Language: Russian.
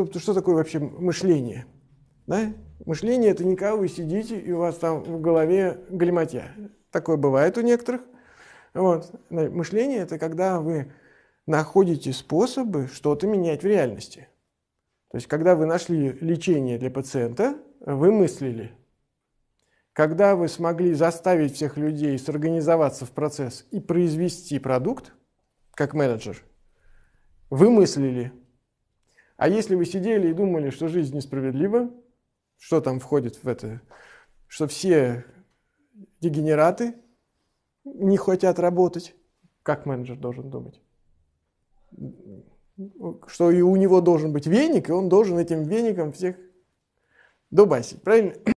Собственно, что такое вообще мышление? Да? Мышление – это не когда вы сидите, и у вас там в голове глиматья. Такое бывает у некоторых. Вот. Мышление – это когда вы находите способы что-то менять в реальности. То есть, когда вы нашли лечение для пациента, вы мыслили. Когда вы смогли заставить всех людей сорганизоваться в процесс и произвести продукт, как менеджер, вы мыслили – а если вы сидели и думали, что жизнь несправедлива, что там входит в это, что все дегенераты не хотят работать, как менеджер должен думать? Что и у него должен быть веник, и он должен этим веником всех дубасить, правильно?